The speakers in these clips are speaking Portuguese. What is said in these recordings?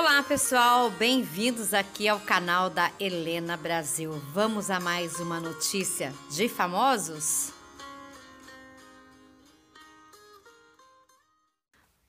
Olá pessoal, bem-vindos aqui ao canal da Helena Brasil. Vamos a mais uma notícia de famosos?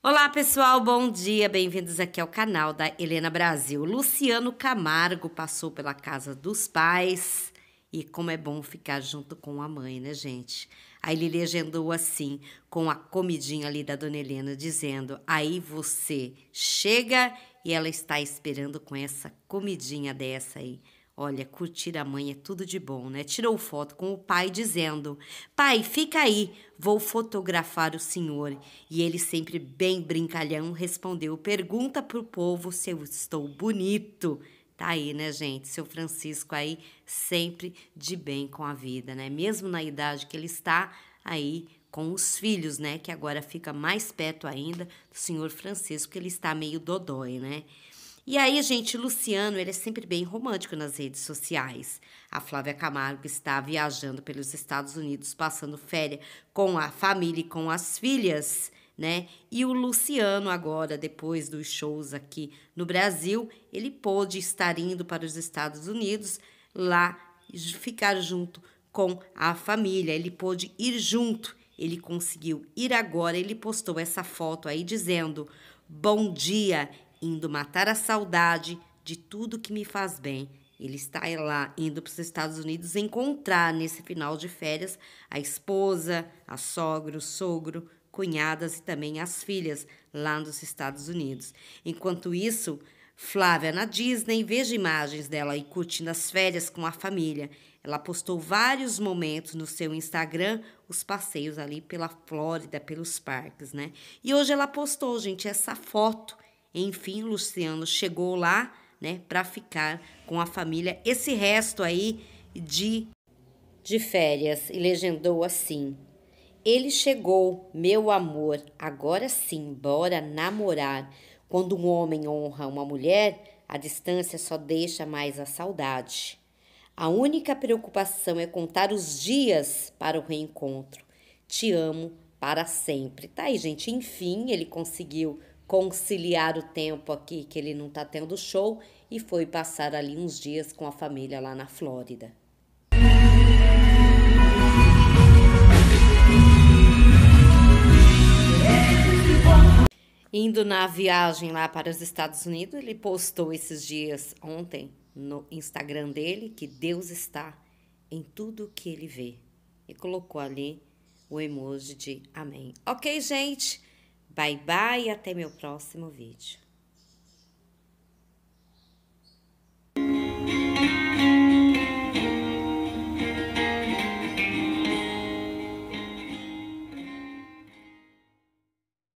Olá pessoal, bom dia, bem-vindos aqui ao canal da Helena Brasil. Luciano Camargo passou pela casa dos pais e como é bom ficar junto com a mãe, né, gente? Aí ele legendou assim, com a comidinha ali da dona Helena, dizendo: Aí você chega e ela está esperando com essa comidinha dessa aí. Olha, curtir a mãe é tudo de bom, né? Tirou foto com o pai dizendo: Pai, fica aí, vou fotografar o senhor. E ele, sempre bem brincalhão, respondeu: Pergunta pro povo se eu estou bonito. Tá aí, né, gente? Seu Francisco aí sempre de bem com a vida, né? Mesmo na idade que ele está, aí com os filhos, né? Que agora fica mais perto ainda do senhor Francisco, que ele está meio dodói, né? E aí, gente, Luciano, ele é sempre bem romântico nas redes sociais. A Flávia Camargo está viajando pelos Estados Unidos, passando férias com a família e com as filhas, né? E o Luciano, agora, depois dos shows aqui no Brasil, ele pôde estar indo para os Estados Unidos, lá ficar junto com a família, ele pôde ir junto, ele conseguiu ir agora. Ele postou essa foto aí dizendo: Bom dia, indo matar a saudade de tudo que me faz bem. Ele está lá indo para os Estados Unidos encontrar nesse final de férias a esposa, a sogra, o sogro, cunhadas e também as filhas lá nos Estados Unidos. Enquanto isso, Flávia na Disney, veja imagens dela e curtindo as férias com a família. Ela postou vários momentos no seu Instagram, os passeios ali pela Flórida, pelos parques, né? E hoje ela postou, gente, essa foto. Enfim, Luciano chegou lá, né, para ficar com a família. Esse resto aí de de férias e legendou assim: Ele chegou, meu amor, agora sim, bora namorar. Quando um homem honra uma mulher, a distância só deixa mais a saudade. A única preocupação é contar os dias para o reencontro. Te amo para sempre. Tá aí, gente. Enfim, ele conseguiu conciliar o tempo aqui que ele não tá tendo show e foi passar ali uns dias com a família lá na Flórida. indo na viagem lá para os Estados Unidos, ele postou esses dias ontem no Instagram dele que Deus está em tudo que ele vê. E colocou ali o emoji de amém. Ok, gente? Bye bye e até meu próximo vídeo.